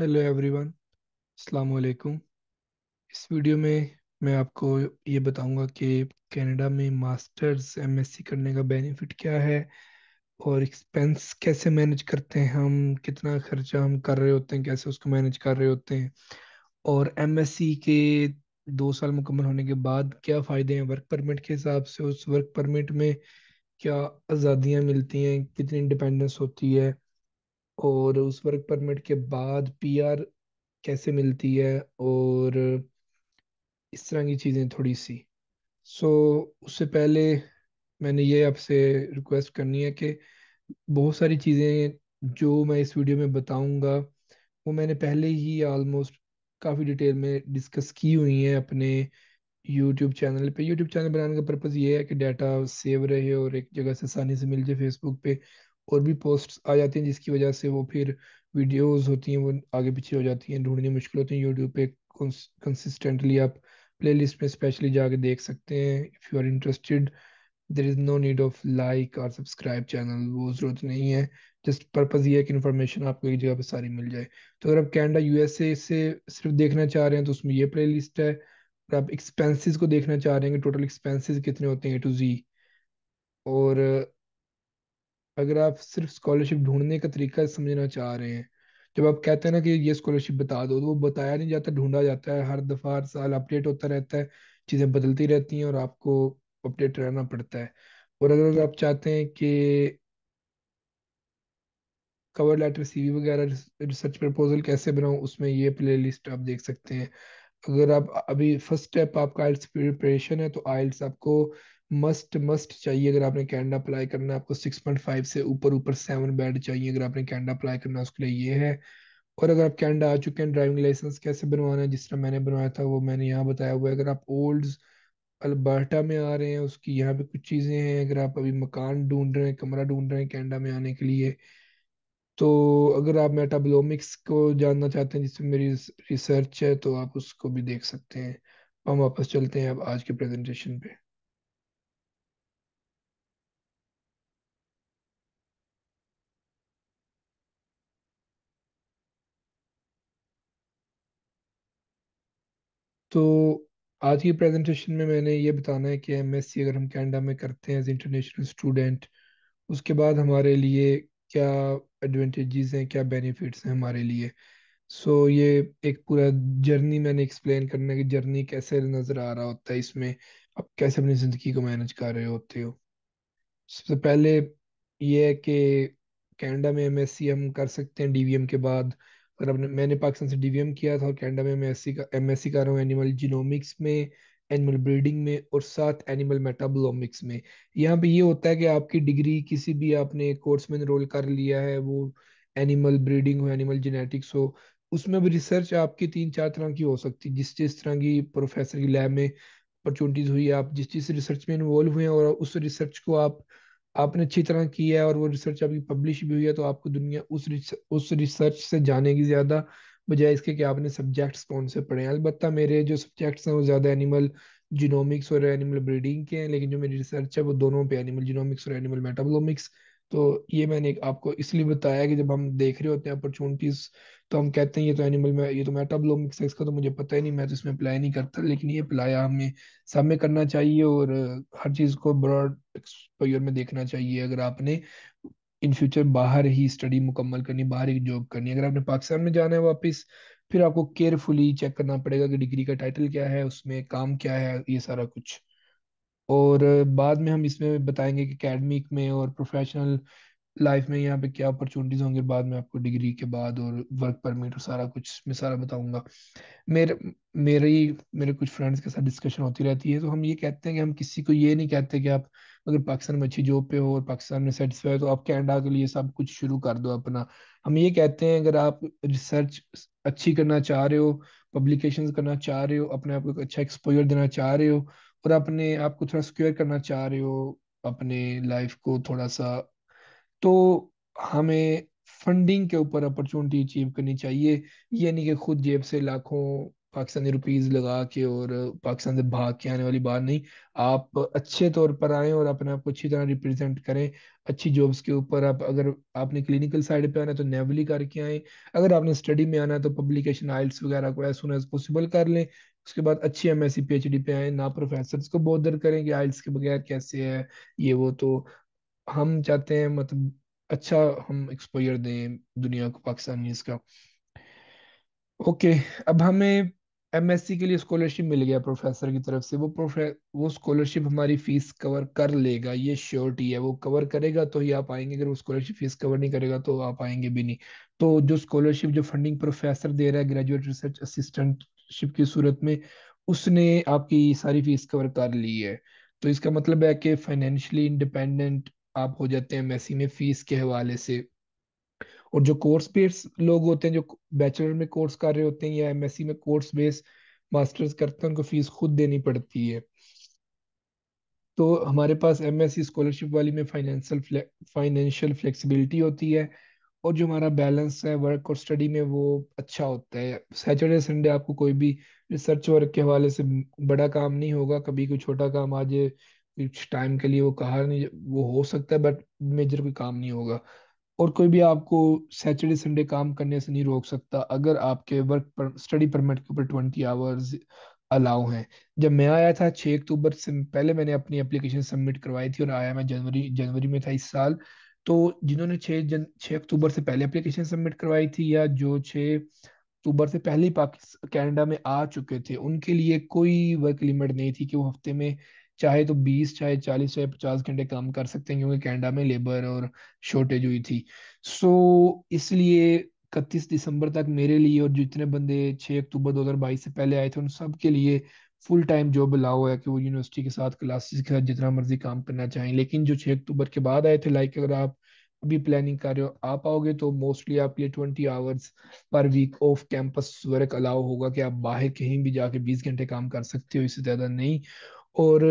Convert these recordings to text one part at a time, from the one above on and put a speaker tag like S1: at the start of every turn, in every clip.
S1: hello everyone अस्सलाम वालेकुम इस वीडियो में मैं आपको ये बताऊंगा कि कनाडा में मास्टर्स एमएससी करने का बेनिफिट क्या है और एक्सपेंस कैसे मैनेज करते हैं हम कितना खर्चा हम कर रहे होते हैं कैसे उसको मैनेज कर रहे होते हैं और एमएससी के दो साल मुकम्मल होने के बाद क्या फ़ायदे हैं वर्क परमिट के हिसाब से उस वर्क परमिट में क्या आज़ादियाँ मिलती हैं कितनी इंडिपेंडेंस होती है और उस वर्क परमिट के बाद पीआर कैसे मिलती है और इस तरह की चीज़ें थोड़ी सी सो उससे पहले मैंने ये आपसे रिक्वेस्ट करनी है कि बहुत सारी चीज़ें जो मैं इस वीडियो में बताऊंगा वो मैंने पहले ही ऑलमोस्ट काफ़ी डिटेल में डिस्कस की हुई हैं अपने यूट्यूब चैनल पे यूट्यूब चैनल बनाने का पर्पज़ ये है कि डाटा सेव रहे और एक जगह से आसानी से मिल जाए फेसबुक पे और भी पोस्ट आ जाती हैं जिसकी वजह से वो फिर वीडियोस होती हैं वो आगे पीछे हो जाती हैं ढूंढनी मुश्किल होती हैं यूट्यूब पे कंसिस्टेंटली आप प्लेलिस्ट में स्पेशली जाके देख सकते हैं if you are interested there is no need of like और सब्सक्राइब चैनल वो ज़रूरत नहीं है जस्ट पर्पज़ ये है कि इन्फॉर्मेशन आपको एक जगह पर सारी मिल जाए तो अगर आप कैनेडा ए से सिर्फ देखना चाह रहे हैं तो उसमें ये प्ले लिस्ट है और आप एक्सपेंसिस को देखना चाह रहे हैं कि टोटल एक्सपेंसिस कितने होते हैं ए टू जी और अगर आप सिर्फ स्कॉलरशिप ढूंढने का तरीका समझना चाह रहे हैं जब आप कहते हैं ना कि ये स्कॉलरशिप बता दो तो वो बताया नहीं जाता ढूंढा जाता है हर दफ़ा हर साल अपडेट होता रहता है चीज़ें बदलती रहती हैं और आपको अपडेट रहना पड़ता है और अगर आप चाहते हैं कि कवर लेटर सीवी वगैरह रिसर्च प्रपोजल कैसे बनाऊं उसमें ये प्लेलिस्ट आप देख सकते हैं अगर आप अभी फर्स्ट स्टेप आपका आइल्स प्रिपरेशन है तो आइल्स आपको मस्ट मस्ट चाहिए अगर आपने कैंडा अप्लाई करना है आपको सिक्स पॉइंट फाइव से ऊपर ऊपर सेवन बैड चाहिए अगर आपने कैंडा अप्लाई करना है उसके लिए ये है और अगर आप कैनेडा आ चुके हैं ड्राइविंग लाइसेंस कैसे बनवाना है जिस तरह मैंने बनवाया था वो मैंने यहाँ बताया हुआ है अगर आप ओल्ड अल्बर्टा में आ रहे हैं उसकी यहाँ पे कुछ चीज़ें हैं अगर आप अभी मकान ढूंढ रहे हैं कमरा ढूंढ रहे हैं कैनेडा में आने के लिए तो अगर आप मेटाबोलोमिक्स को जानना चाहते हैं जिसमें मेरी रिसर्च है तो आप उसको भी देख सकते हैं हम वापस चलते हैं अब आज के प्रेजेंटेशन पे तो आज की प्रेजेंटेशन में मैंने ये बताना है कि एम एस सी अगर हम कैनेडा में करते हैं एज इंटरनेशनल स्टूडेंट उसके बाद हमारे लिए क्या एडवांटेजेस हैं क्या बेनिफिट्स हैं हमारे लिए सो so, ये एक पूरा जर्नी मैंने एक्सप्लेन करना है कि जर्नी कैसे नज़र आ रहा होता है इसमें आप कैसे अपनी ज़िंदगी को मैनेज कर रहे होते हो सबसे पहले ये है कि कैनेडा में एम हम कर सकते हैं डी के बाद और मैंने पाकिस्तान से डीवीएम किया था और कैनेडा में मैं एससी कर रहा हूँ एनिमल जीनोमिक्स में एनिमल ब्रीडिंग में और साथ एनिमल मेटाबोलोमिक्स में यहाँ पे ये होता है कि आपकी डिग्री किसी भी आपने कोर्स में इनरोल कर लिया है वो एनिमल ब्रीडिंग हो एनिमल जेनेटिक्स हो उसमें भी रिसर्च आपकी तीन चार तरह की हो सकती है जिस जिस तरह की प्रोफेसर की लैब में अपॉर्चुनिटीज़ हुई आप जिस जिस रिसर्च में इन्वॉल्व हुए हैं और उस रिसर्च को आप आपने अच्छी तरह की है और वो रिसर्च अभी पब्लिश भी हुई है तो आपको दुनिया उस उस रिसर्च से जाने की ज़्यादा बजाय इसके कि आपने सब्जेक्ट्स कौन से पढ़े हैं अलबत्त मेरे जो सब्जेक्ट्स हैं वो ज़्यादा एनिमल जीनोमिक्स और एनिमल ब्रीडिंग के हैं लेकिन जो मेरी रिसर्च है वो दोनों पे एनिमल जीनोमिक्स और एनिमल मेटाबोलोमिक्स तो ये मैंने आपको इसलिए बताया कि जब हम देख रहे होते हैं अपॉर्चुनिटीज तो हम कहते हैं ये तो एनिमल में ये तो मैं सेक्स का तो मुझे पता ही नहीं मैं तो इसमें अप्लाई नहीं करता लेकिन ये अप्लाई हमें सब में करना चाहिए और हर चीज़ को ब्रॉड एक्सपोजर में देखना चाहिए अगर आपने इन फ्यूचर बाहर ही स्टडी मुकम्मल करनी बाहर ही जॉब करनी अगर आपने पाकिस्तान में जाना है वापिस फिर आपको केयरफुली चेक करना पड़ेगा कि डिग्री का टाइटल क्या है उसमें काम क्या है ये सारा कुछ और बाद में हम इसमें बताएंगे कि अकेडमिक में और प्रोफेशनल लाइफ में यहाँ पे क्या अपॉर्चुनिटीज होंगे बाद में आपको डिग्री के बाद और वर्क परमिट और सारा कुछ मैं सारा बताऊंगा मेरे मेरी मेरे कुछ फ्रेंड्स के साथ डिस्कशन होती रहती है तो हम ये कहते हैं कि हम किसी को ये नहीं कहते कि आप अगर पाकिस्तान में अच्छी जॉब पे हो और पाकिस्तान में सेटिस्फाई हो तो आप कैनेडा के लिए सब कुछ शुरू कर दो अपना हम ये कहते हैं अगर आप रिसर्च अच्छी करना चाह रहे हो पब्लिकेशन करना चाह रहे हो अपने आप को अच्छा एक्सपोजर देना चाह रहे हो और अपने आप को थोड़ा स्क्योर करना चाह रहे हो अपने लाइफ को थोड़ा सा तो हमें फंडिंग के ऊपर अपॉर्चुनिटी अचीव करनी चाहिए यानी नहीं कि खुद जेब से लाखों पाकिस्तानी रुपीज़ लगा के और पाकिस्तान से भाग के आने वाली बात नहीं आप अच्छे तौर पर आए और अपने आप को अच्छी तरह रिप्रेजेंट करें अच्छी जॉब्स के ऊपर आप अगर आपने क्लिनिकल साइड पे आना है तो नेवली करके आए अगर आपने स्टडी में आना है तो पब्लिकेशन आइल्स वगैरह को एज सुन एज पॉसिबल कर लें उसके बाद अच्छी M S C P H D पे आए ना प्रोफेसर को बॉदर करें कि आइल्स के बगैर कैसे है ये वो तो हम चाहते हैं मतलब अच्छा हम एक्सपोजर दें दुनिया को पाकिस्तानी इसका ओके अब हमें सी के लिए स्कॉलरशिप मिल गया प्रोफेसर की तरफ से वो प्रोफे वो स्कॉलरशिप हमारी फीस कवर कर लेगा ये श्योरिटी है वो कवर करेगा तो ही आप आएंगे अगर वो स्कॉलरशिप फीस कवर नहीं करेगा तो आप आएंगे भी नहीं तो जो स्कॉलरशिप जो फंडिंग प्रोफेसर दे रहा है ग्रेजुएट रिसर्च असिस्टेंट शिप की सूरत में उसने आपकी सारी फीस कवर कर ली है तो इसका मतलब है कि फाइनेंशियली इंडिपेंडेंट आप हो जाते हैं मैसी में फीस के हवाले से और जो कोर्स बेस्ड लोग होते हैं जो बैचलर में कोर्स कर रहे होते हैं या एमएससी में कोर्स बेस्ड मास्टर्स करते हैं उनको फीस खुद देनी पड़ती है तो हमारे पास एम एस सी स्कॉलरशिप वाली में फाइनेंशियल फ्ले, फाइनेंशियल फ्लेक्सिबिलिटी होती है और जो हमारा बैलेंस है वर्क और स्टडी में वो अच्छा होता है सैटरडे संडे आपको कोई भी रिसर्च वर्क के हवाले से बड़ा काम नहीं होगा कभी कोई छोटा काम आज कुछ टाइम के लिए वो कहा नहीं वो हो सकता है बट मेजर कोई काम नहीं होगा और कोई भी आपको सैटरडे संडे काम करने से नहीं रोक सकता अगर आपके वर्क पर स्टडी परमिट के ऊपर ट्वेंटी आवर्स अलाउ हैं जब मैं आया था छः अक्टूबर से पहले मैंने अपनी एप्लीकेशन सबमिट करवाई थी और आया मैं जनवरी जनवरी में था इस साल तो जिन्होंने छः जन छः अक्टूबर से पहले एप्लीकेशन सबमिट करवाई थी या जो छः अक्टूबर से पहले पाकिस्तान कनाडा में आ चुके थे उनके लिए कोई वर्क लिमिट नहीं थी कि वो हफ्ते में चाहे तो बीस चाहे चालीस चाहे पचास घंटे काम कर सकते हैं क्योंकि कैनेडा में लेबर और शॉर्टेज हुई थी सो so, इसलिए इकतीस दिसंबर तक मेरे लिए और जितने बंदे छः अक्टूबर बाईस से पहले आए थे उन सब के लिए फुल टाइम जॉब अलाउ है कि वो यूनिवर्सिटी के साथ क्लासेस के साथ जितना मर्जी काम करना चाहें लेकिन जो छः अक्टूबर के बाद आए थे लाइक अगर आप अभी प्लानिंग कर रहे हो आप आओगे तो मोस्टली आपके लिए twenty hours per week off campus work allow होगा कि आप बाहर कहीं भी जाके बीस घंटे काम कर सकते हो इससे ज़्यादा नहीं और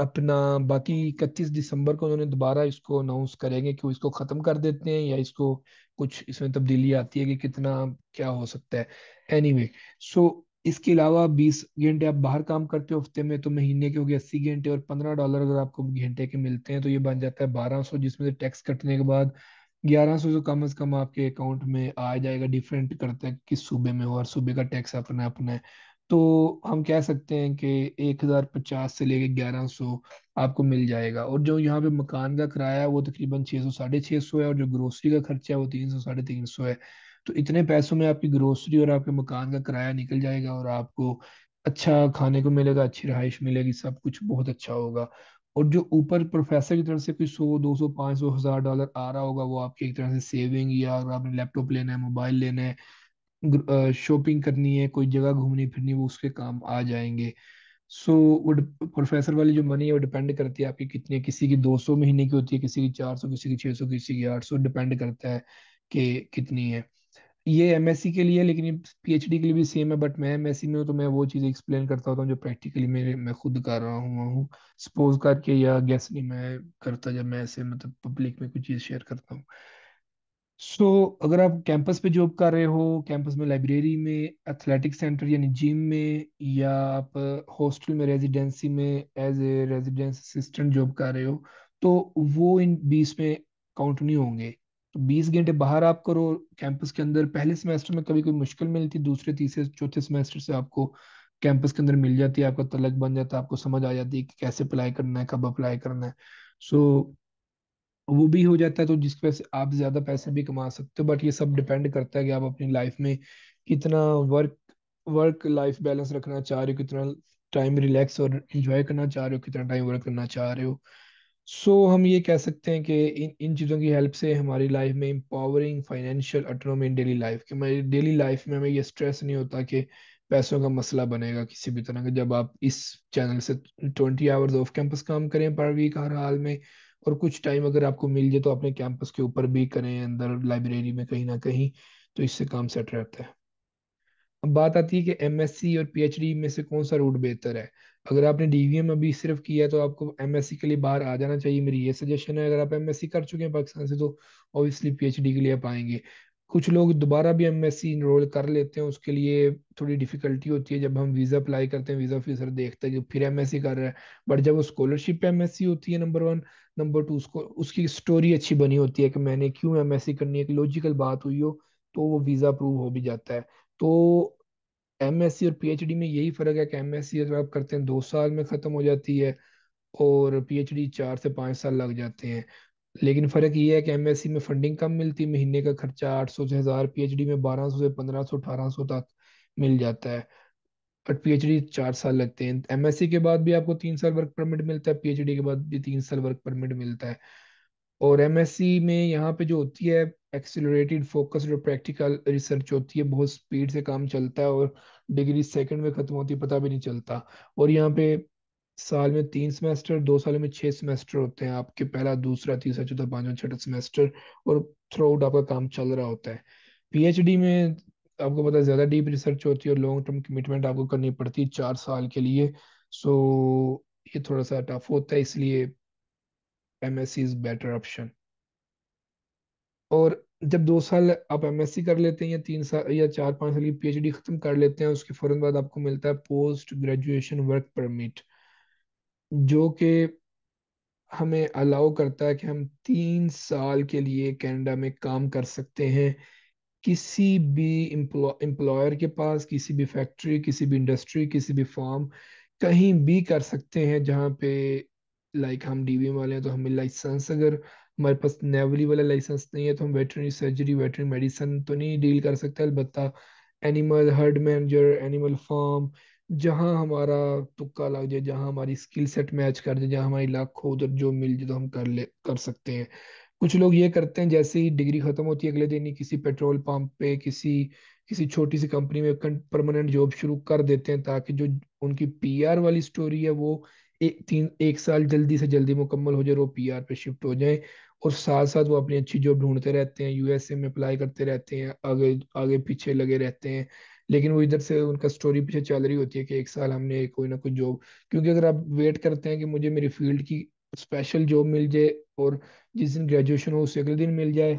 S1: अपना बाकी इकतीस दिसंबर को उन्होंने दोबारा इसको अनाउंस करेंगे कि इसको ख़त्म कर देते हैं या इसको कुछ इसमें तब्दीली आती है कि कितना क्या हो सकता है एनी anyway, सो so, इसके अलावा बीस घंटे आप बाहर काम करते हो हफ्ते में तो महीने के हो गए अस्सी घंटे और पंद्रह डॉलर अगर आपको घंटे के मिलते हैं तो ये बन जाता है बारह सौ जिसमें से टैक्स कटने के बाद ग्यारह सौ तो कम अज कम आपके अकाउंट में आ जाएगा डिफरेंट करता है किस सूबे में हो और सूबे का टैक्स अपना अपना है तो हम कह सकते हैं कि एक हज़ार पचास से लेके ग्यारह सौ आपको मिल जाएगा और जो यहाँ पे मकान का किराया है वो तकरीबन छः सौ साढ़े सौ है और जो ग्रोसरी का खर्चा है वो तीन सौ साढ़े तीन सौ है तो इतने पैसों में आपकी ग्रोसरी और आपके मकान का किराया निकल जाएगा और आपको अच्छा खाने को मिलेगा अच्छी रहाइश मिलेगी सब कुछ बहुत अच्छा होगा और जो ऊपर प्रोफेसर की तरफ से कोई सौ दो सौ पाँच सौ हज़ार डॉलर आ रहा होगा वो आपकी एक तरह से सेविंग या अगर आपने लैपटॉप लेना है मोबाइल लेना है शॉपिंग करनी है कोई जगह घूमनी फिरनी वो उसके काम आ जाएंगे सो वो प्रोफेसर वाली जो मनी है वो डिपेंड करती है आपकी कितनी किसी की दो सौ महीने की होती है किसी की चार सौ किसी की छह सौ किसी की आठ सौ डिपेंड करता है कि कितनी है ये एमएससी के लिए लेकिन डी के लिए भी सेम है बट मैं सी में हूँ तो मैं वो चीजें एक्सप्लेन करता होता हूँ जो प्रैक्टिकली मेरे मैं खुद कर रहा हूँ सपोज करके या नहीं मैं करता जब मैं ऐसे मतलब पब्लिक में कुछ चीज़ शेयर करता हूँ सो so, अगर आप कैंपस पे जॉब कर रहे हो कैंपस में लाइब्रेरी में एथलेटिक सेंटर यानी जिम में या आप हॉस्टल में रेजिडेंसी में as a residence assistant job कर रहे हो तो वो इन बीस में काउंट नहीं होंगे तो 20 घंटे बाहर आप करो कैंपस के अंदर पहले सेमेस्टर में कभी कोई मुश्किल मिलती दूसरे तीसरे चौथे सेमेस्टर से आपको कैंपस के अंदर मिल जाती है आपका तलक बन जाता है आपको समझ आ जाती है कि कैसे अप्लाई करना है कब अप्लाई करना है सो so, वो भी हो जाता है तो जिसकी वजह से आप ज़्यादा पैसे भी कमा सकते हो बट ये सब डिपेंड करता है कि आप अपनी लाइफ में कितना वर्क वर्क लाइफ बैलेंस रखना चाह रहे हो कितना टाइम रिलैक्स और इंजॉय करना चाह रहे हो कितना टाइम वर्क करना चाह रहे हो सो so, हम ये कह सकते हैं कि इन इन चीज़ों की हेल्प से हमारी लाइफ में empowering financial autonomy in daily life कि हमारी डेली लाइफ में हमें ये स्ट्रेस नहीं होता कि पैसों का मसला बनेगा किसी भी तरह का जब आप इस चैनल से ट्वेंटी आवर्स ऑफ कैंपस काम करें पर वीक हर हाल में और कुछ टाइम अगर आपको मिल जाए तो अपने कैंपस के ऊपर भी करें अंदर लाइब्रेरी में कहीं ना कहीं तो इससे काम सेट रहता है अब बात आती है कि एम और पी में से कौन सा रूट बेहतर है अगर आपने डी में अभी सिर्फ किया है तो आपको एमएससी के लिए बाहर आ जाना चाहिए मेरी ये सजेशन है अगर आप एम कर चुके हैं पाकिस्तान से तो ऑब्वियसली पी के लिए आप आएंगे कुछ लोग दोबारा भी एम इनरोल कर लेते हैं उसके लिए थोड़ी डिफिकल्टी होती है जब हम वीज़ा अप्लाई करते हैं वीज़ा ऑफिसर देखते हैं कि फिर एम कर रहा है बट जब वो स्कॉलरशिप पे एम होती है नंबर वन नंबर टू उसको उसकी स्टोरी अच्छी बनी होती है कि मैंने क्यों एमएससी करनी है एक लॉजिकल बात हुई हो तो वो वीज़ा अप्रूव हो भी जाता है तो एम और डी में यही फ़र्क है कि एम एस आप करते हैं दो साल में ख़त्म हो जाती है और डी चार से पाँच साल लग जाते हैं लेकिन फ़र्क ये है कि एम में फ़ंडिंग कम मिलती है महीने का खर्चा आठ सौ से हज़ार डी में बारह सौ से पंद्रह सौ अठारह सौ तक मिल जाता है बट डी चार साल लगते हैं सी के बाद भी आपको तीन साल वर्क परमिट मिलता है डी के बाद भी तीन साल वर्क परमिट मिलता है और सी में यहाँ पे जो होती है एक्सिलरेटेड फोकस्ड और प्रैक्टिकल रिसर्च होती है बहुत स्पीड से काम चलता है और डिग्री सेकंड में ख़त्म होती है पता भी नहीं चलता और यहाँ पे साल में तीन सेमेस्टर दो साल में छः सेमेस्टर होते हैं आपके पहला दूसरा तीसरा चौथा पाँचवा छठा सेमेस्टर और थ्रू आउट आपका काम चल रहा होता है पीएचडी में आपको पता है ज़्यादा डीप रिसर्च होती है और लॉन्ग टर्म कमिटमेंट आपको करनी पड़ती है चार साल के लिए सो ये थोड़ा सा टफ होता है इसलिए M S C is better option और जब दो साल आप एमएससी कर लेते हैं या तीन साल या चार पाँच साल की पीएचडी खत्म कर लेते हैं उसके फौरन बाद आपको मिलता है पोस्ट ग्रेजुएशन वर्क परमिट जो कि हमें अलाउ करता है कि हम तीन साल के लिए कनाडा में काम कर सकते हैं किसी भी एम्प्लॉयर के पास किसी भी फैक्ट्री किसी भी इंडस्ट्री किसी भी फॉर्म कहीं भी कर सकते हैं जहाँ पे लाइक हम डीवी वाले हैं तो हमें लाइसेंस अगर हमारे पास नेवली वाला लाइसेंस नहीं है तो हम वेटरनरी सर्जरी वेटरनरी मेडिसिन तो नहीं डील कर सकते अलबत् animal herd manager animal farm जहाँ हमारा तुक्का लग जाए जहाँ हमारी स्किल सेट मैच कर जाए जहाँ हमारी लाख हो उधर जो मिल जाए तो हम कर ले कर सकते हैं कुछ लोग ये करते हैं जैसे ही डिग्री ख़त्म होती है अगले दिन ही किसी पेट्रोल पंप पे किसी किसी छोटी सी कंपनी में परमानेंट जॉब शुरू कर देते हैं ताकि जो उनकी पीआर वाली स्टोरी है वो एक तीन एक साल जल्दी से जल्दी मुकम्मल हो जाए वो पी आर पे शिफ्ट हो जाए और साथ साथ वो अपनी अच्छी जॉब ढूंढते रहते हैं यूएसए में अप्लाई करते रहते हैं आगे आगे पीछे लगे रहते हैं लेकिन वो इधर से उनका स्टोरी पीछे चल रही होती है कि एक साल हमने कोई ना कोई जॉब क्योंकि अगर आप वेट करते हैं कि मुझे मेरी फील्ड की स्पेशल जॉब मिल जाए और जिस दिन ग्रेजुएशन हो उसे अगले दिन मिल जाए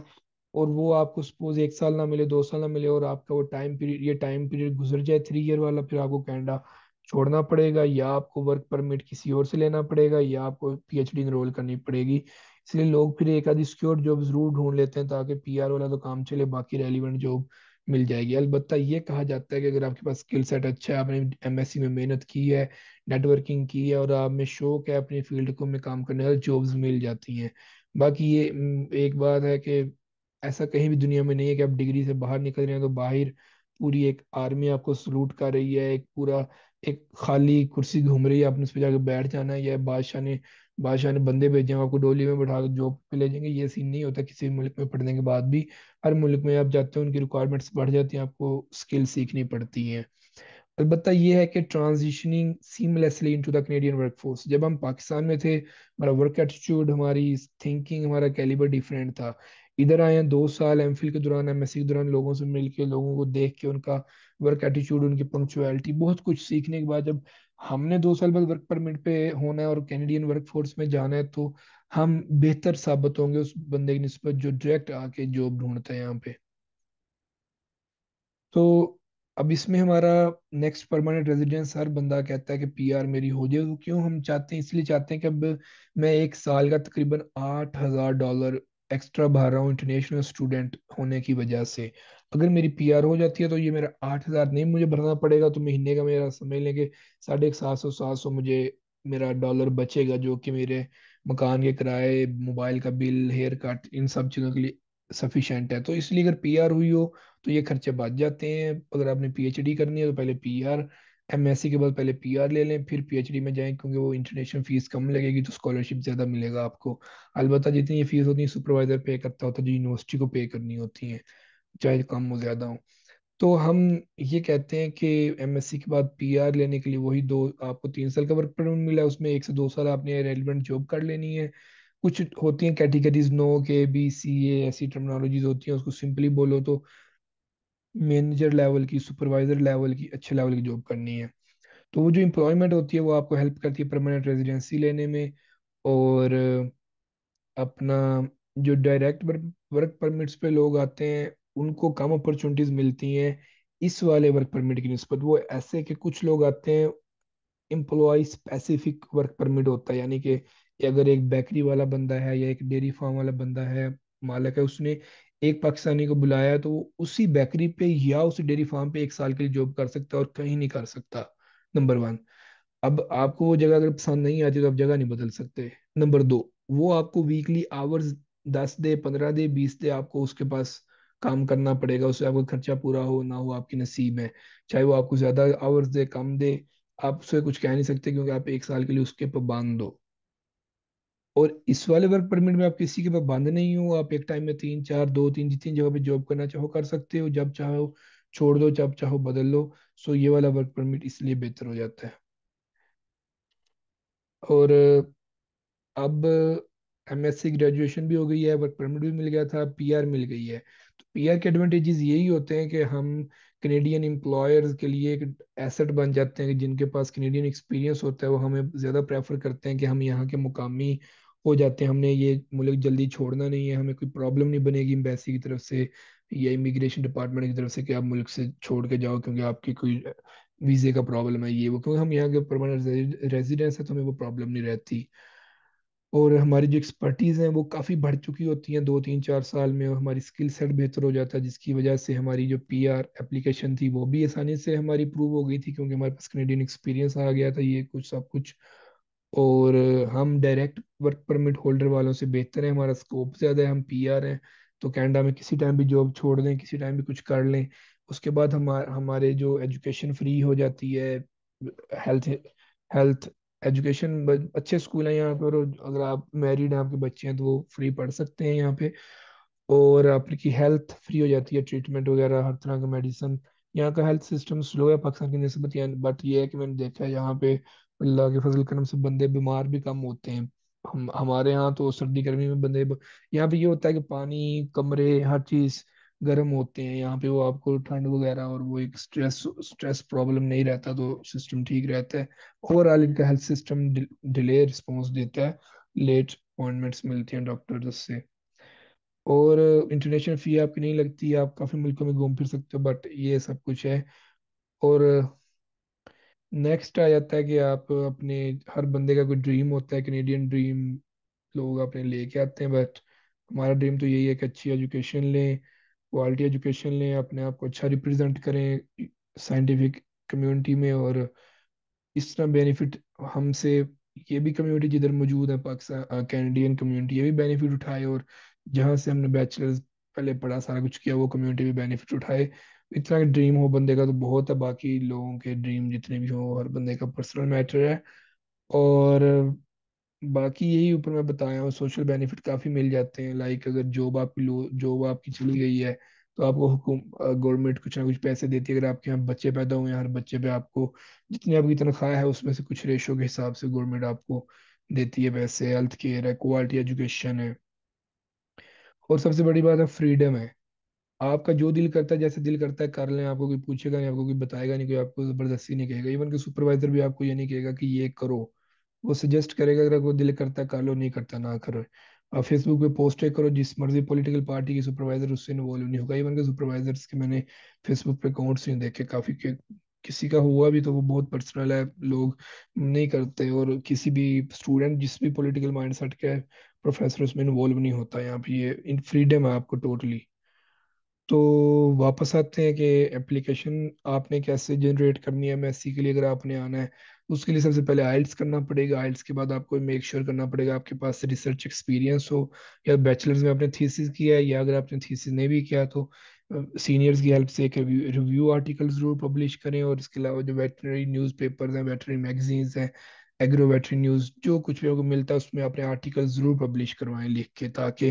S1: और वो आपको सपोज एक साल ना मिले दो साल ना मिले और आपका वो टाइम पीरियड ये टाइम पीरियड गुजर जाए थ्री ईयर वाला फिर आपको कैनेडा छोड़ना पड़ेगा या आपको वर्क परमिट किसी और से लेना पड़ेगा या आपको पीएचडी इनरोल करनी पड़ेगी इसलिए लोग फिर एक आधी सिक्योर जॉब जरूर ढूंढ लेते हैं ताकि पीआर वाला तो काम चले बाकी रेलिवेंट जॉब मिल जाएगी अलबत् ये कहा जाता है कि अगर आपके पास स्किल सेट अच्छा है आपने एमएससी में मेहनत की है नेटवर्किंग की है और आप में शौक है अपने फील्ड को में काम करने वाले जॉब्स मिल जाती हैं बाकी ये एक बात है कि ऐसा कहीं भी दुनिया में नहीं है कि आप डिग्री से बाहर निकल रहे हैं तो बाहर पूरी एक आर्मी आपको सलूट कर रही है एक पूरा एक खाली कुर्सी घूम रही है आपने उस पर जाकर बैठ जाना है या बादशाह ने बादशाह ने बंदे भेजे हैं आपको डोली में बैठा कर जॉब पे ले जाएंगे ये सीन नहीं होता किसी भी मुल्क में पढ़ने के बाद भी हर मुल्क में आप जाते हैं उनकी रिक्वायरमेंट्स बढ़ जाती हैं आपको स्किल सीखनी पड़ती हैं अलबत्त ये है कि transitioning seamlessly into the Canadian workforce जब हम पाकिस्तान में थे हमारा वर्क एटीट्यूड हमारी थिंकिंग हमारा कैलिबर डिफरेंट था इधर आए हैं दो साल एम के दौरान एम के दौरान लोगों से मिल के लोगों को देख के उनका वर्क एटीट्यूड उनकी पंक्चुअलिटी बहुत कुछ सीखने के बाद जब हमने दो साल बाद वर्क परमिट पे होना है और कैनेडियन वर्क फोर्स में जाना है तो हम बेहतर साबित होंगे उस बंदे की नस्बत जो डायरेक्ट आके जॉब ढूंढता है यहाँ पे तो अब इसमें हमारा नेक्स्ट परमानेंट रेजिडेंस हर बंदा कहता है कि पीआर मेरी हो जाए तो क्यों हम चाहते हैं इसलिए चाहते हैं कि अब मैं एक साल का तकरीबन आठ हज़ार डॉलर एक्स्ट्रा भर रहा हूँ इंटरनेशनल स्टूडेंट होने की वजह से अगर मेरी पीआर हो जाती है तो ये मेरा आठ हज़ार नहीं मुझे भरना पड़ेगा तो महीने का मेरा समझ लेंगे कि साढ़े सात सौ सात सौ मुझे मेरा डॉलर बचेगा जो कि मेरे मकान के किराए मोबाइल का बिल हेयर कट इन सब चीज़ों के लिए सफिशेंट है तो इसलिए अगर पीआर हुई हो तो ये खर्चे बच जाते हैं अगर आपने पीएचडी करनी है तो पहले पीआर एम एस सी के बाद पहले पी आर ले लें फिर पी एच डी में जाएं क्योंकि वो इंटरनेशनल फीस कम लगेगी तो स्कॉलरशिप ज़्यादा मिलेगा आपको अलबत्त जितनी ये फीस होती है सुपरवाइजर पे करता होता है जो यूनिवर्सिटी को पे करनी होती है चाहे कम हो ज़्यादा हो तो हम ये कहते हैं कि एम एस सी के बाद पी आर लेने के लिए वही दो आपको तीन साल का वर्क परमिट मिला उसमें एक से दो साल आपने रेलिवेंट जॉब कर लेनी है कुछ होती हैं categories NOC B C A ऐसी टर्मिनोलॉजीज होती हैं उसको सिंपली बोलो तो मैनेजर लेवल की सुपरवाइजर लेवल की अच्छे लेवल की जॉब करनी है तो वो जो एम्प्लॉयमेंट होती है वो आपको हेल्प करती है परमानेंट रेजिडेंसी लेने में और अपना जो डायरेक्ट वर्क परमिट्स पे लोग आते हैं उनको कम अपॉर्चुनिटीज़ मिलती हैं इस वाले वर्क परमिट की नस्बत वो ऐसे कि कुछ लोग आते हैं एम्प्लॉय स्पेसिफिक वर्क परमिट होता है यानी कि अगर एक बेकरी वाला बंदा है या एक डेयरी फार्म वाला बंदा है मालक है उसने एक पाकिस्तानी को बुलाया तो वो उसी बेकरी पे या उसी डेयरी फार्म पे एक साल के लिए जॉब कर सकता है और कहीं नहीं कर सकता नंबर वन अब आपको वो जगह अगर पसंद नहीं आती तो आप जगह नहीं बदल सकते नंबर दो वो आपको वीकली आवर्स दस दे पंद्रह दे बीस दे आपको उसके पास काम करना पड़ेगा उससे आपका खर्चा पूरा हो ना हो आपकी नसीब है चाहे वो आपको ज़्यादा आवर्स दे कम दे आप उसे कुछ कह नहीं सकते क्योंकि आप एक साल के लिए उसके बांध दो और इस वाले वर्क परमिट में आप किसी के पास बंद नहीं हो आप एक टाइम में तीन चार दो तीन जितनी जगह पे जॉब करना चाहो कर सकते हो जब चाहो छोड़ दो जब चाहो बदल लो सो ये वाला वर्क परमिट इसलिए बेहतर हो जाता है और अब एम एस सी ग्रेजुएशन भी हो गई है वर्क परमिट भी मिल गया था पी आर मिल गई है तो पी आर के एडवांटेजेस यही होते हैं कि हम कनेडियन एम्प्लॉयर्स के लिए एक एसेट बन जाते हैं जिनके पास कनेडियन एक्सपीरियंस होता है वो हमें ज़्यादा प्रेफर करते हैं कि हम यहाँ के मुकामी हो जाते हैं हमने ये मुल्क जल्दी छोड़ना नहीं है हमें कोई प्रॉब्लम नहीं बनेगी एम्बेसी की तरफ से या इमिग्रेशन डिपार्टमेंट की तरफ से कि आप मुल्क से छोड़ के जाओ क्योंकि आपकी कोई वीज़े का प्रॉब्लम है ये वो क्योंकि हम यहाँ के परमानेंट रेजिडेंस है तो हमें वो प्रॉब्लम नहीं रहती और हमारी जो एक्सपर्टीज़ हैं वो काफ़ी बढ़ चुकी होती हैं दो तीन चार साल में और हमारी स्किल सेट बेहतर हो जाता है जिसकी वजह से हमारी जो पी आर एप्लीकेशन थी वो भी आसानी से हमारी प्रूव हो गई थी क्योंकि हमारे पास कनेडियन एक्सपीरियंस आ गया था ये कुछ सब कुछ और हम डायरेक्ट वर्क परमिट होल्डर वालों से बेहतर है हमारा स्कोप ज़्यादा है हम पी आर हैं तो कैनेडा में किसी टाइम भी जॉब छोड़ दें किसी टाइम भी कुछ कर लें उसके बाद हमारे जो एजुकेशन फ्री हो जाती है हेल्थ हेल्थ एजुकेशन अच्छे स्कूल है यहाँ पे और अगर आप मैरिड हैं आपके बच्चे हैं तो वो फ्री पढ़ सकते हैं यहाँ पे और आपकी हेल्थ फ्री हो जाती है ट्रीटमेंट वगैरह हर तरह का मेडिसिन यहाँ का हेल्थ सिस्टम स्लो है पाकिस्तान की नस्बत बट ये है कि मैंने देखा है यहाँ पे अल्लाह के फजल करम से बंदे बीमार भी कम होते हैं हम हमारे यहाँ तो सर्दी गर्मी में बंदे यहाँ पे ये होता है कि पानी कमरे हर चीज़ गर्म होते हैं यहाँ पे वो आपको ठंड वगैरह और वो एक स्ट्रेस स्ट्रेस प्रॉब्लम नहीं रहता तो सिस्टम ठीक रहता है ओवरऑल इनका हेल्थ सिस्टम डिले रिस्पॉन्स देता है लेट अपॉइंटमेंट्स मिलती हैं डॉक्टर से और इंटरनेशनल फ़ी आपकी नहीं लगती आप काफ़ी मुल्कों में घूम फिर सकते हो बट ये सब कुछ है और नेक्स्ट आ जाता है कि आप अपने हर बंदे का कोई ड्रीम होता है कैनेडियन ड्रीम लोग अपने लेके आते हैं बट हमारा ड्रीम तो यही है कि अच्छी एजुकेशन लें क्वालिटी एजुकेशन लें अपने आप को अच्छा रिप्रेजेंट करें साइंटिफिक कम्युनिटी में और इस तरह बेनिफिट हमसे ये भी कम्युनिटी जिधर मौजूद है पाकिस्तान कैनेडियन कम्युनिटी ये भी बेनिफिट उठाए और जहाँ से हमने बैचलर्स पहले पढ़ा सारा कुछ किया वो कम्युनिटी भी बेनिफिट उठाए इतना ड्रीम हो बंदे का तो बहुत है बाकी लोगों के ड्रीम जितने भी हों हर बंदे का पर्सनल मैटर है और बाकी यही ऊपर मैं बताया हूँ सोशल बेनिफिट काफ़ी मिल जाते हैं लाइक अगर जॉब आपकी लो जॉब आपकी चली गई है तो आपको हुकुम गवर्नमेंट कुछ ना कुछ पैसे देती है अगर आपके यहाँ बच्चे पैदा हुए हैं हर बच्चे पे आपको जितनी आपकी तनख्वाह है उसमें से कुछ रेशो के हिसाब से गवर्नमेंट आपको देती है पैसे हेल्थ केयर है क्वालिटी एजुकेशन है और सबसे बड़ी बात है फ्रीडम है आपका जो दिल करता है जैसे दिल करता है कर लें आपको कोई पूछेगा नहीं आपको कोई बताएगा नहीं कोई आपको ज़बरदस्ती नहीं कहेगा इवन के सुपरवाइजर भी आपको ये नहीं कहेगा कि ये करो वो सजेस्ट करेगा अगर वो दिल करता कर लो नहीं करता ना करो और फेसबुक पे पोस्टें करो जिस मर्जी पॉलिटिकल पार्टी के सुपरवाइजर उससे इन्वॉल्व नहीं होगा इवन के सुपरवाइजर्स के मैंने फेसबुक पे अकाउंट्स नहीं देखे काफ़ी के किसी का हुआ भी तो वो बहुत पर्सनल है लोग नहीं करते और किसी भी स्टूडेंट जिस भी पॉलिटिकल माइंड सेट का प्रोफेसर उसमें इन्वॉल्व नहीं होता यहाँ पे ये इन फ्रीडम है आपको टोटली तो वापस आते हैं कि एप्लीकेशन आपने कैसे जनरेट करनी है एम के लिए अगर आपने आना है उसके लिए सबसे पहले आइल्स करना पड़ेगा आइल्स के बाद आपको मेक श्योर sure करना पड़ेगा आपके पास रिसर्च एक्सपीरियंस हो या बैचलर्स में आपने थीसिस किया है या अगर आपने थीसिस नहीं भी किया तो सीनियर्स की हेल्प से एक रिव्यू आर्टिकल ज़रूर पब्लिश करें और इसके अलावा जो वेटनरी न्यूज़ पेपर्स हैं वेटनरी मैगजीन्स हैं एग्रो वेटरी न्यूज़ जो कुछ भी आपको मिलता है उसमें अपने आर्टिकल ज़रूर पब्लिश करवाएं लिख के ताकि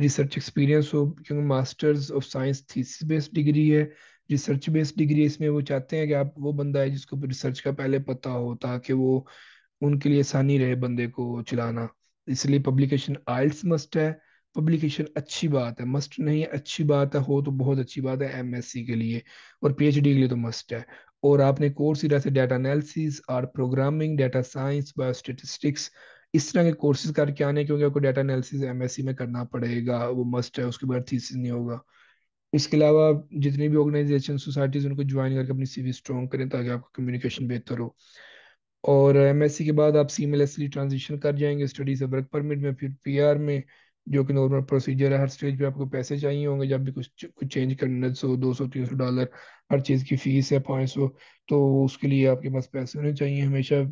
S1: रिसर्च एक्सपीरियंस हो क्योंकि masters of science thesis based degree है रिसर्च बेस्ड डिग्री इसमें वो चाहते हैं कि आप वो बंदा है जिसको रिसर्च का पहले पता हो ताकि वो उनके लिए आसानी रहे बंदे को चलाना इसलिए पब्लिकेशन आइल्स मस्ट है पब्लिकेशन अच्छी बात है मस्ट नहीं अच्छी बात है हो तो बहुत अच्छी बात है एमएससी के लिए और पी के लिए तो मस्ट है और आपने कोर्स जैसे डाटा एनालिसिस और प्रोग्रामिंग डाटा साइंस बायोस्टेटिस्टिक्स इस तरह के कोर्सेज करके आने क्योंकि आपको डाटा एनालिसिस एमएससी में करना पड़ेगा वो मस्ट है उसके बाद थीसिस नहीं होगा इसके अलावा जितनी भी ऑर्गेनाइजेशन सोसाइटीज़ उनको ज्वाइन करके अपनी सीवी स्ट्रॉन्ग करें ताकि आपका कम्युनिकेशन बेहतर हो और एमएससी के बाद आप सीमल सीमलेसली ट्रांजिशन कर जाएंगे स्टडीज से वर्क परमिट में फिर पीआर में जो कि नॉर्मल प्रोसीजर है हर स्टेज पे आपको पैसे चाहिए होंगे जब भी कुछ कुछ चेंज करना सौ दो सौ तीन सौ डॉलर हर चीज़ की फीस है पाँच सौ तो उसके लिए आपके पास पैसे होने चाहिए हमेशा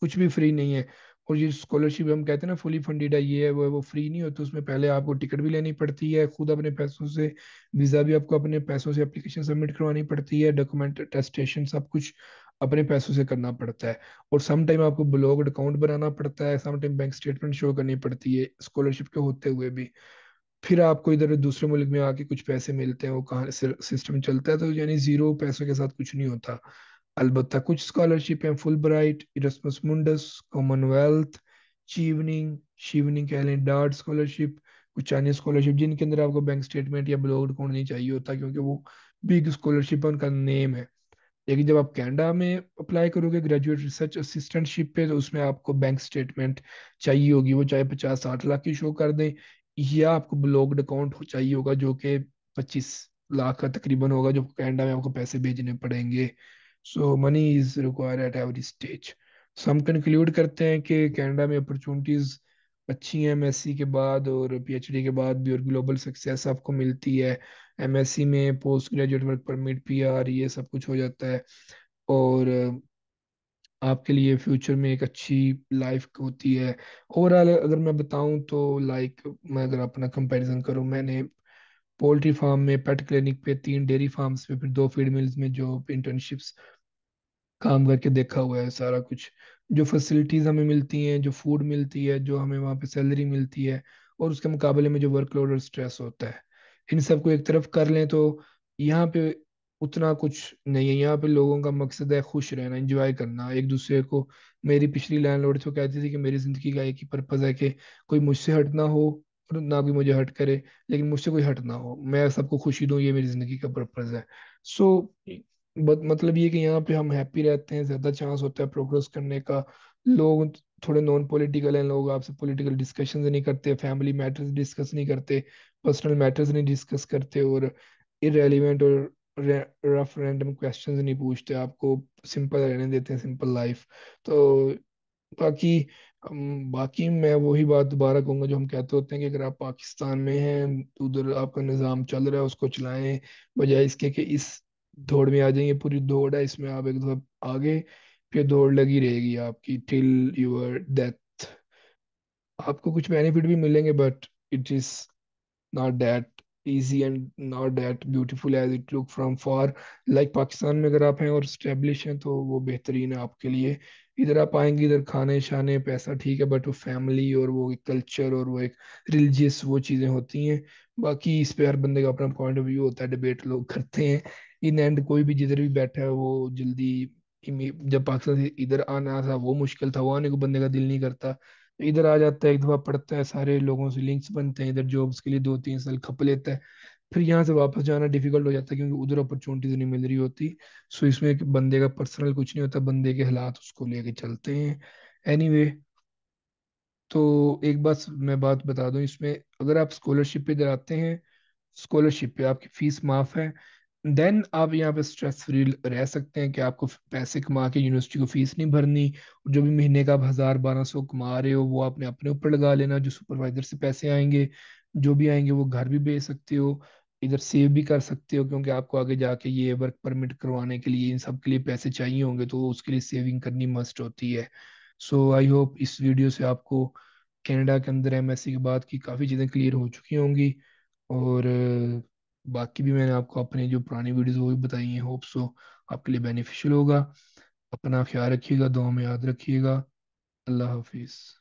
S1: कुछ भी फ्री नहीं है और ये स्कॉलरशिप हम कहते हैं ना फुली फंडेड है ये है वो है वो फ्री नहीं होती उसमें पहले आपको टिकट भी लेनी पड़ती है खुद अपने पैसों से वीज़ा भी आपको अपने पैसों से अप्लीकेशन सबमिट करवानी पड़ती है डॉक्यूमेंट अटेस्टेशन सब कुछ अपने पैसों से करना पड़ता है और सम टाइम आपको ब्लॉग अकाउंट बनाना पड़ता है some time bank statement show करनी पड़ती है स्कॉलरशिप के होते हुए भी फिर आपको इधर दूसरे मुल्क में आके कुछ पैसे मिलते हैं वो कहाँ सिस्टम चलता है तो यानी ज़ीरो पैसों के साथ कुछ नहीं होता अलबत्ता कुछ स्कॉलरशिप हैं Fulbright Erasmus Mundus Commonwealth Chevening Chevening कह लें डार्ट स्कॉलरशिप कुछ चाइनीज स्कॉलरशिप जिनके अंदर आपको बैंक स्टेटमेंट या ब्लॉग अकाउंट नहीं चाहिए होता क्योंकि वो बिग स्कॉलरशिप है उनका नेम है लेकिन जब आप कैनेडा में अप्लाई करोगे ग्रेजुएट रिसर्च असिस्टेंटशिप पे तो उसमें आपको बैंक स्टेटमेंट चाहिए होगी वो चाहे पचास साठ लाख की शो कर दें या आपको ब्लॉग्ड अकाउंट चाहिए होगा जो कि पच्चीस लाख का तकरीबन होगा जो कैनेडा में आपको पैसे भेजने पड़ेंगे so money is required at every stage so हम कंक्लूड करते हैं कि कैनेडा में अपॉर्चुनिटीज़ अच्छी हैं एमएससी के बाद और पीएचडी के बाद भी और ग्लोबल सक्सेस आपको मिलती है एमएससी में post graduate work permit PR ये सब कुछ हो जाता है और आपके लिए फ्यूचर में एक अच्छी लाइफ होती है ओवरऑल अगर मैं बताऊं तो लाइक मैं अगर अपना कंपैरिजन करूं मैंने पोल्ट्री फार्म में पेट क्लिनिक पे तीन डेयरी फार्म्स पे फिर दो फीड मिल्स में जो इंटर्नशिप्स काम करके देखा हुआ है सारा कुछ जो फैसिलिटीज़ हमें मिलती हैं जो फूड मिलती है जो हमें वहाँ पे सैलरी मिलती है और उसके मुकाबले में जो वर्कलोड और स्ट्रेस होता है इन सब को एक तरफ कर लें तो यहाँ पे उतना कुछ नहीं है यहाँ पे लोगों का मकसद है खुश रहना इंजॉय करना एक दूसरे को मेरी पिछली लोड तो कहती थी कि मेरी ज़िंदगी का एक ही पर्पज़ है कि कोई मुझसे हटना हो और ना भी मुझे हर्ट करे लेकिन मुझसे कोई हर्ट ना हो मैं सबको खुशी दूँ ये मेरी ज़िंदगी का पर्पज़ है सो so, मतलब ये कि यहाँ पे हम हैप्पी रहते हैं ज़्यादा चांस होता है प्रोग्रेस करने का लोग थोड़े नॉन पॉलिटिकल हैं लोग आपसे पॉलिटिकल डिस्कशन नहीं करते फैमिली मैटर्स डिस्कस नहीं करते पर्सनल मैटर्स नहीं डिस्कस करते और इरेलीवेंट और रफ रैंडम क्वेश्चन नहीं पूछते आपको सिंपल रहने देते हैं सिंपल लाइफ तो बाकी बाकी मैं वही बात दोबारा कहूंगा जो हम कहते होते हैं कि अगर आप पाकिस्तान में हैं तो उधर आपका निज़ाम चल रहा है उसको चलाएं बजाय इसके कि इस दौड़ में आ जाएंगे पूरी दौड़ है इसमें आप एक दफा आगे फिर दौड़ लगी रहेगी आपकी टिल योर डेथ आपको कुछ बेनिफिट भी मिलेंगे but it is not that easy and not that beautiful as it look from far like Pakistan में अगर आप हैं और स्टेब्लिश हैं तो वो बेहतरीन है आपके लिए इधर आप आएंगे इधर खाने शाने पैसा ठीक है बट वो फैमिली और वो एक कल्चर और वो एक रिलीजियस वो चीज़ें होती हैं बाकी इस पे हर बंदे का अपना पॉइंट ऑफ व्यू होता है डिबेट लोग करते हैं इन एंड कोई भी जिधर भी बैठा है वो जल्दी जब पाकिस्तान से इधर आना था वो मुश्किल था वो आने को बंदे का दिल नहीं करता इधर आ जाता है एक दफा पढ़ता है सारे लोगों से लिंक्स बनते हैं इधर जॉब्स के लिए दो तीन साल खप लेता है फिर यहाँ से वापस जाना डिफिकल्ट हो जाता है क्योंकि उधर अपॉर्चुनिटीज नहीं मिल रही होती सो इसमें एक बंदे का पर्सनल कुछ नहीं होता बंदे के हालात उसको लेके चलते हैं एनी anyway, तो एक बात मैं बात बता दूं इसमें अगर आप स्कॉलरशिप पे इधर आते हैं स्कॉलरशिप पे आपकी फीस माफ है देन आप यहाँ पे स्ट्रेस फ्री रह सकते हैं कि आपको पैसे कमा के यूनिवर्सिटी को फीस नहीं भरनी जो भी महीने का आप हज़ार बारह सौ कमा रहे हो वो आपने अपने ऊपर लगा लेना जो सुपरवाइजर से पैसे आएंगे जो भी आएंगे वो घर भी बेच सकते हो इधर सेव भी कर सकते हो क्योंकि आपको आगे जाके ये वर्क परमिट करवाने के लिए इन सब के लिए पैसे चाहिए होंगे तो उसके लिए सेविंग करनी मस्ट होती है सो आई होप इस वीडियो से आपको कनाडा के अंदर एमएससी के बाद की काफ़ी चीज़ें क्लियर हो चुकी होंगी और बाकी भी मैंने आपको अपने जो पुरानी वीडियोज़ वो भी बताई हैं होप सो आपके लिए बेनिफिशियल होगा अपना ख्याल रखिएगा दो में याद रखिएगा अल्लाह हाफिज़